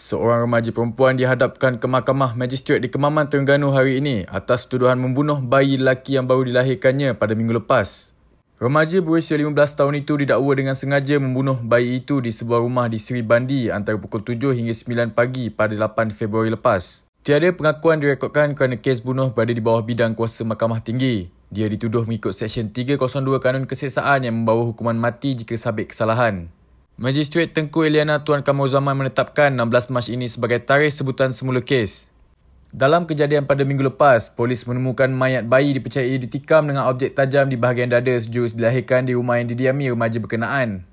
Seorang remaja perempuan dihadapkan ke Mahkamah majistret di Kemaman, Terengganu hari ini atas tuduhan membunuh bayi lelaki yang baru dilahirkannya pada minggu lepas. Remaja berusia 15 tahun itu didakwa dengan sengaja membunuh bayi itu di sebuah rumah di Seri Bandi antara pukul 7 hingga 9 pagi pada 8 Februari lepas. Tiada pengakuan direkodkan kerana kes bunuh berada di bawah bidang kuasa Mahkamah Tinggi. Dia dituduh mengikut Seksyen 302 Kanun Kesesaan yang membawa hukuman mati jika sabit kesalahan. Majistret Tengku Eliana Tuan Kamu Zaman menetapkan 16 Mac ini sebagai tarikh sebutan semula kes. Dalam kejadian pada minggu lepas, polis menemukan mayat bayi dipercayai ditikam dengan objek tajam di bahagian dada sejurus dilahirkan di rumah yang didiami remaja berkenaan.